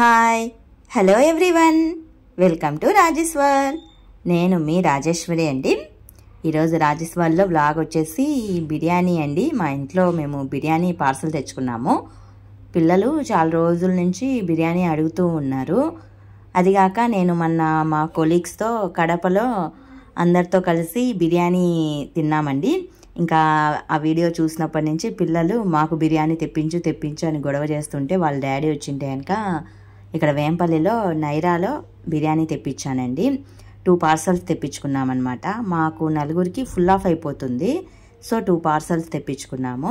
hi hello everyone welcome to Rajeshwar నేను మీ రాజేశ్వరి అండి ఈరోజు రాజేశ్వర్లో బ్లాగ్ వచ్చేసి బిర్యానీ అండి మా ఇంట్లో మేము బిర్యానీ పార్సల్ తెచ్చుకున్నాము పిల్లలు చాలా రోజుల నుంచి బిర్యానీ అడుగుతూ ఉన్నారు అదిగాక నేను మొన్న మా కొలీగ్స్తో కడపలో అందరితో కలిసి బిర్యానీ తిన్నామండి ఇంకా ఆ వీడియో చూసినప్పటి నుంచి పిల్లలు మాకు బిర్యానీ తెప్పించు తెప్పించు అని గొడవ చేస్తుంటే వాళ్ళ డాడీ వచ్చింటే కనుక ఇక్కడ వేంపల్లిలో నైరాలో బిర్యానీ తెప్పించానండి టూ పార్సల్స్ తెప్పించుకున్నామన్నమాట మాకు నలుగురికి ఫుల్ ఆఫ్ అయిపోతుంది సో టూ పార్సల్స్ తెప్పించుకున్నాము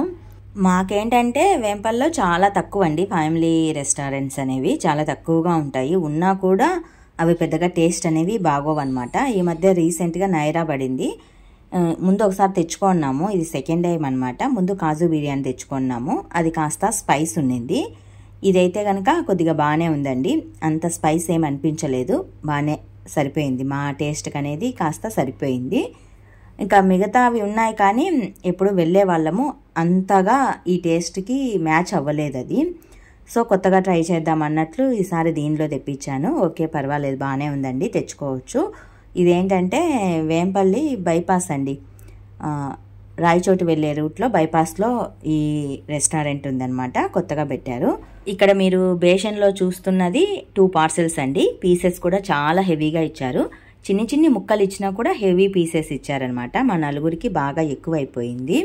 మాకేంటంటే వేంపల్లో చాలా తక్కువ అండి ఫ్యామిలీ రెస్టారెంట్స్ అనేవి చాలా తక్కువగా ఉంటాయి ఉన్నా కూడా అవి పెద్దగా టేస్ట్ అనేవి బాగోవన్నమాట ఈ మధ్య రీసెంట్గా నైరా పడింది ముందు ఒకసారి తెచ్చుకున్నాము ఇది సెకండ్ టైం అనమాట ముందు కాజు బిర్యానీ తెచ్చుకున్నాము అది కాస్త స్పైస్ ఉండింది ఇదైతే కనుక కొద్దిగా బాగానే ఉందండి అంత స్పైస్ ఏం అనిపించలేదు బాగానే సరిపోయింది మా టేస్ట్కి అనేది కాస్త సరిపోయింది ఇంకా మిగతావి ఉన్నాయి కానీ ఎప్పుడు వెళ్ళే వాళ్ళము అంతగా ఈ టేస్ట్కి మ్యాచ్ అవ్వలేదు అది సో కొత్తగా ట్రై చేద్దాం అన్నట్లు ఈసారి దీనిలో తెప్పించాను ఓకే పర్వాలేదు బాగానే ఉందండి తెచ్చుకోవచ్చు ఇదేంటంటే వేంపల్లి బైపాస్ అండి రాయచోటు వెళ్ళే రూట్లో బైపాస్లో ఈ రెస్టారెంట్ ఉందన్నమాట కొత్తగా పెట్టారు ఇక్కడ మీరు బేషన్లో చూస్తున్నది టూ పార్సెల్స్ అండి పీసెస్ కూడా చాలా హెవీగా ఇచ్చారు చిన్ని చిన్ని ముక్కలు ఇచ్చినా కూడా హెవీ పీసెస్ ఇచ్చారనమాట మా నలుగురికి బాగా ఎక్కువైపోయింది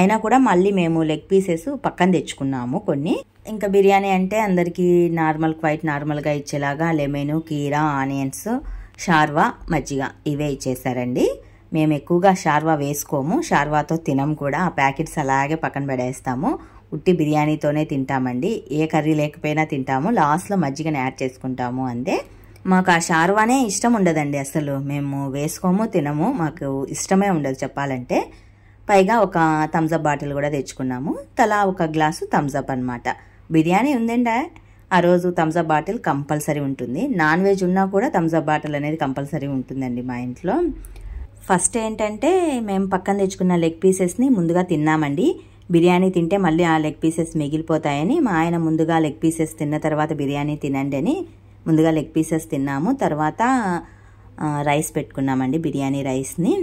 అయినా కూడా మళ్ళీ మేము లెగ్ పీసెస్ పక్కన తెచ్చుకున్నాము కొన్ని ఇంకా బిర్యానీ అంటే అందరికీ నార్మల్ క్వైట్ నార్మల్గా ఇచ్చేలాగా లెమెను కీరా ఆనియన్స్ షార్వా మజ్జిగ ఇవే ఇచ్చేసారండి మేము ఎక్కువగా షార్వా వేసుకోము షార్వాతో తినం కూడా ఆ ప్యాకెట్స్ అలాగే పక్కన పడేస్తాము ఉట్టి బిర్యానీతోనే తింటామండి ఏ కర్రీ లేకపోయినా తింటాము లాస్ట్లో మజ్జిగను యాడ్ చేసుకుంటాము అంతే మాకు ఆ షార్వానే ఇష్టం ఉండదండి అసలు మేము వేసుకోము తినము మాకు ఇష్టమే ఉండదు చెప్పాలంటే పైగా ఒక థమ్సప్ బాటిల్ కూడా తెచ్చుకున్నాము తలా ఒక గ్లాసు థమ్సప్ అనమాట బిర్యానీ ఉందండి ఆ రోజు థమ్సప్ బాటిల్ కంపల్సరీ ఉంటుంది నాన్ వెజ్ ఉన్నా కూడా థమ్సప్ బాటిల్ అనేది కంపల్సరీ ఉంటుందండి మా ఇంట్లో ఫస్ట్ ఏంటంటే మేము పక్కన తెచ్చుకున్న లెగ్ పీసెస్ని ముందుగా తిన్నామండి బిర్యానీ తింటే మళ్ళీ ఆ లెగ్ పీసెస్ మిగిలిపోతాయని మా ఆయన ముందుగా లెగ్ పీసెస్ తిన్న తర్వాత బిర్యానీ తినండి అని ముందుగా లెగ్ పీసెస్ తిన్నాము తర్వాత రైస్ పెట్టుకున్నామండి బిర్యానీ రైస్ని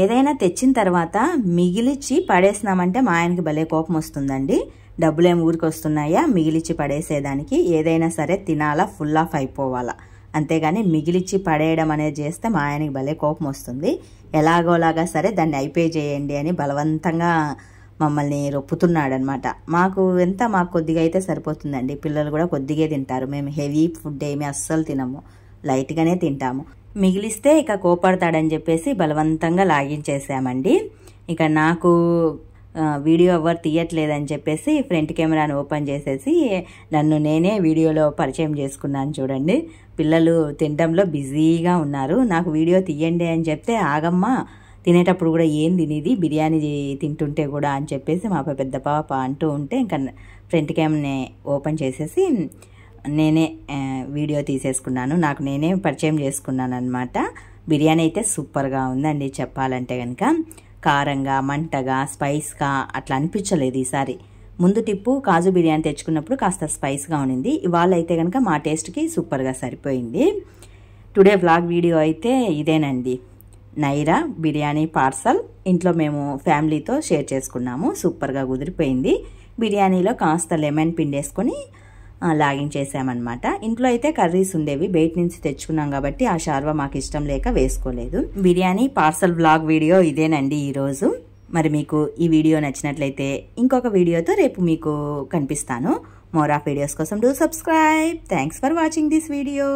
ఏదైనా తెచ్చిన తర్వాత మిగిలిచ్చి పడేసినామంటే మా ఆయనకి భలే కోపం వస్తుందండి డబ్బులేం ఊరికి వస్తున్నాయా మిగిలిచ్చి పడేసేదానికి ఏదైనా సరే తినాలా ఫుల్ ఆఫ్ అయిపోవాలా అంతేగాని మిగిలిచ్చి పడేయడం అనేది చేస్తే మా ఆయనకి భలే కోపం వస్తుంది ఎలాగోలాగా సరే దాన్ని అయిపే చేయండి అని బలవంతంగా మమ్మల్ని రొప్పుతున్నాడనమాట మాకు ఎంత మాకు కొద్దిగా అయితే సరిపోతుందండి పిల్లలు కూడా కొద్దిగా తింటారు మేము హెవీ ఫుడ్ ఏమి అస్సలు తినము లైట్గానే తింటాము మిగిలిస్తే ఇక కోపడతాడని చెప్పేసి బలవంతంగా లాగించేసామండి ఇక నాకు వీడియో ఎవరు తీయట్లేదని చెప్పేసి ఫ్రంట్ కెమెరాను ఓపెన్ చేసేసి నన్ను నేనే వీడియోలో పరిచయం చేసుకున్నాను చూడండి పిల్లలు తినడంలో బిజీగా ఉన్నారు నాకు వీడియో తీయండి అని చెప్తే ఆగమ్మా తినేటప్పుడు కూడా ఏం తినేది బిర్యానీ తింటుంటే కూడా అని చెప్పేసి మా పెద్ద పాప అంటూ ఉంటే ఇంకా ఫ్రంట్ క్యామ్ని ఓపెన్ చేసేసి నేనే వీడియో తీసేసుకున్నాను నాకు నేనే పరిచయం చేసుకున్నాను అనమాట బిర్యానీ అయితే సూపర్గా ఉందండి చెప్పాలంటే కనుక కారంగా మంటగా స్పైస్గా అట్లా అనిపించలేదు ఈసారి ముందు టిప్పు కాజు బిర్యానీ తెచ్చుకున్నప్పుడు కాస్త స్పైస్గా ఉండింది ఇవాళ అయితే కనుక మా టేస్ట్కి సూపర్గా సరిపోయింది టుడే వ్లాగ్ వీడియో అయితే ఇదేనండి నైరా బిర్యానీ పార్సల్ ఇంట్లో మేము ఫ్యామిలీతో షేర్ చేసుకున్నాము సూపర్గా కుదిరిపోయింది బిర్యానీలో కాస్త లెమన్ పిండేసుకొని చేసామన్నమాట ఇంట్లో అయితే కర్రీస్ ఉండేవి బయట నుంచి తెచ్చుకున్నాం కాబట్టి ఆ షార్వా మాకు ఇష్టం లేక వేసుకోలేదు బిర్యానీ పార్సల్ బ్లాగ్ వీడియో ఇదేనండి ఈరోజు మరి మీకు ఈ వీడియో నచ్చినట్లయితే ఇంకొక వీడియోతో రేపు మీకు కనిపిస్తాను మోర్ ఆఫ్ వీడియోస్ కోసం do subscribe thanks for watching this video